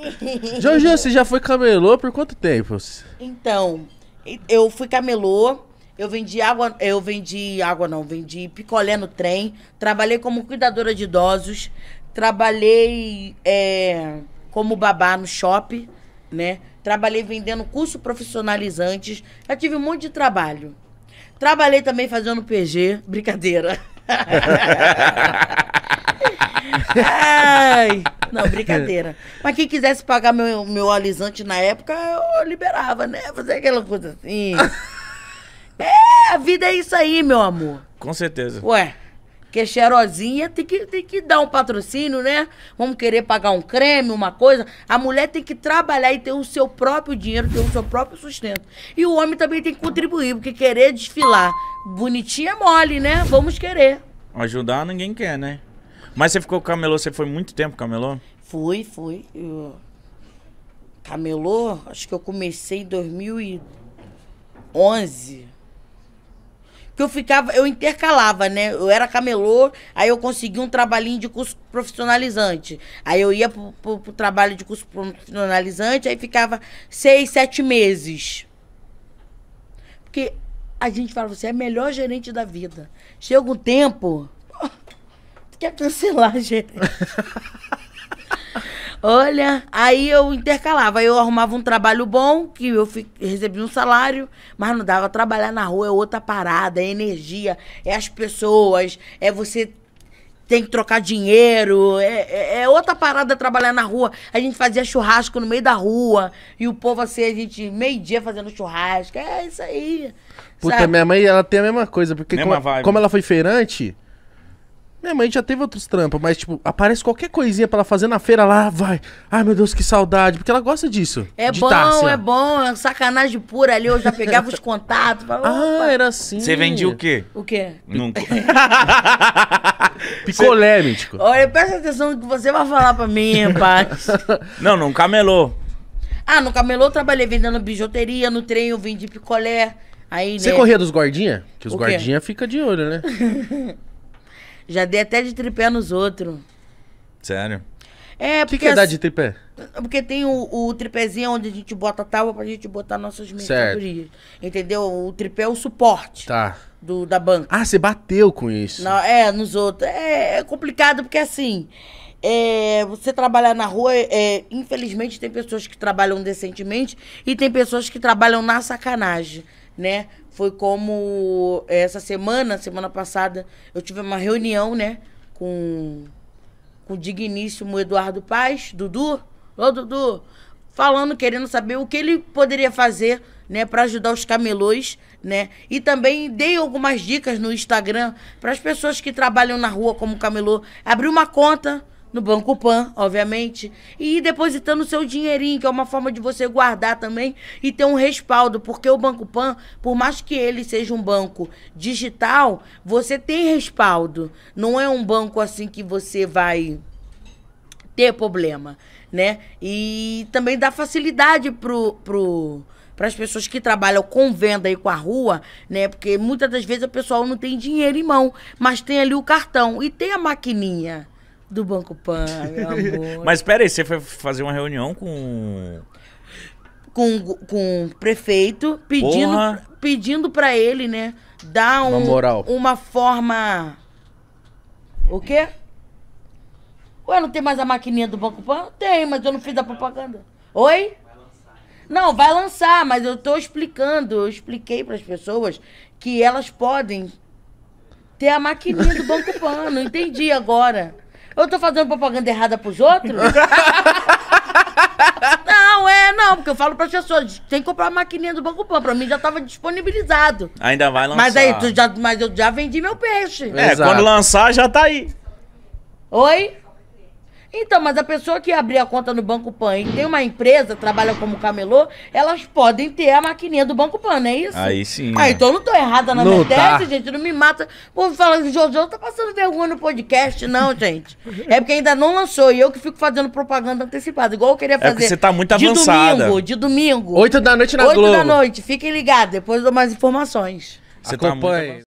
Jojo, você já foi camelô por quanto tempo? Então, eu fui camelô, eu vendi água, eu vendi água não, vendi picolé no trem, trabalhei como cuidadora de idosos, trabalhei é, como babá no shopping, né? Trabalhei vendendo curso profissionalizantes, já tive um monte de trabalho. Trabalhei também fazendo PG, brincadeira. Ai, não, brincadeira. Mas quem quisesse pagar meu, meu alisante na época, eu liberava, né? Fazer aquela coisa assim. é, a vida é isso aí, meu amor. Com certeza. Ué, que é cheirosinha tem que, tem que dar um patrocínio, né? Vamos querer pagar um creme, uma coisa. A mulher tem que trabalhar e ter o seu próprio dinheiro, ter o seu próprio sustento. E o homem também tem que contribuir, porque querer desfilar bonitinho é mole, né? Vamos querer. Ajudar ninguém quer, né? Mas você ficou camelô, você foi muito tempo camelô? Fui, fui. Eu... Camelô, acho que eu comecei em 2011. Que eu ficava, eu intercalava, né? Eu era camelô, aí eu consegui um trabalhinho de curso profissionalizante. Aí eu ia pro, pro, pro trabalho de curso profissionalizante, aí ficava seis, sete meses. Porque a gente fala, você é a melhor gerente da vida. Chega um tempo quer cancelar, gente. Olha, aí eu intercalava, aí eu arrumava um trabalho bom, que eu fi, recebia um salário, mas não dava. Trabalhar na rua é outra parada, é energia, é as pessoas, é você tem que trocar dinheiro, é, é, é outra parada trabalhar na rua. A gente fazia churrasco no meio da rua, e o povo assim, a gente meio-dia fazendo churrasco, é isso aí. Puta, sabe? minha mãe, ela tem a mesma coisa, porque mesma como, como ela foi feirante né, Minha mãe já teve outros trampos, mas, tipo, aparece qualquer coisinha pra ela fazer na feira lá, vai. Ai, meu Deus, que saudade. Porque ela gosta disso. É, tá, assim, é bom, é bom. É sacanagem pura ali. Eu já pegava os contatos. Falava, ah, era assim. Você vendia o quê? O quê? Nunca. Picolé, Cê... mítico. Olha, presta atenção no que você vai falar pra mim, rapaz. Não, não camelô. Ah, no camelô eu trabalhei vendendo bijuteria, no trem eu vendi picolé. Aí, Você né... corria dos guardinha? Que os guardinha fica de olho, né? Já dei até de tripé nos outros. Sério? É, porque. O que, é dar de tripé? Porque tem o, o tripézinho onde a gente bota a tábua pra gente botar nossas mercadorias. Entendeu? O tripé é o suporte. Tá. Do, da banca. Ah, você bateu com isso. Não, é, nos outros. É, é complicado porque assim. É, você trabalhar na rua, é, é infelizmente tem pessoas que trabalham decentemente e tem pessoas que trabalham na sacanagem né? Foi como eh, essa semana, semana passada, eu tive uma reunião, né? Com, com o digníssimo Eduardo Paz, Dudu. Ô, Dudu! Falando, querendo saber o que ele poderia fazer, né? para ajudar os camelôs, né? E também dei algumas dicas no Instagram para as pessoas que trabalham na rua como camelô. Abrir uma conta no Banco Pan, obviamente, e ir depositando seu dinheirinho, que é uma forma de você guardar também e ter um respaldo, porque o Banco Pan, por mais que ele seja um banco digital, você tem respaldo. Não é um banco assim que você vai ter problema, né? E também dá facilidade pro, pro para as pessoas que trabalham com venda e com a rua, né? Porque muitas das vezes o pessoal não tem dinheiro em mão, mas tem ali o cartão e tem a maquininha do Banco Pan, meu amor. Mas peraí, você foi fazer uma reunião com. Com, com o prefeito, pedindo, Porra. pedindo pra ele, né? Dar um, uma, moral. uma forma. O quê? Ué, não tem mais a maquininha do Banco Pan? Tem, mas eu não fiz a propaganda. Oi? Não, vai lançar, mas eu estou explicando, eu expliquei para as pessoas que elas podem ter a maquininha do Banco Pan. Não entendi agora. Eu tô fazendo propaganda errada pros outros? não, é, não, porque eu falo pras pessoas, tem que comprar a maquininha do Banco Pan, pra mim já tava disponibilizado. Ainda vai lançar. Mas aí, tu já, mas eu já vendi meu peixe. É, Exato. quando lançar, já tá aí. Oi? Então, mas a pessoa que abrir a conta no Banco Pan e tem uma empresa, trabalha como camelô, elas podem ter a maquininha do Banco Pan, não é isso? Aí sim. Ah, então eu não tô errada na não minha tá. tese, gente, não me mata. O povo fala que Jojo tá passando vergonha no podcast, não, gente. é porque ainda não lançou e eu que fico fazendo propaganda antecipada, igual eu queria fazer. É porque você tá muito avançada. De domingo, de domingo. Oito da noite na Globo. Oito da noite, fiquem ligados, depois eu dou mais informações. Você Acompanhe. Tá muito...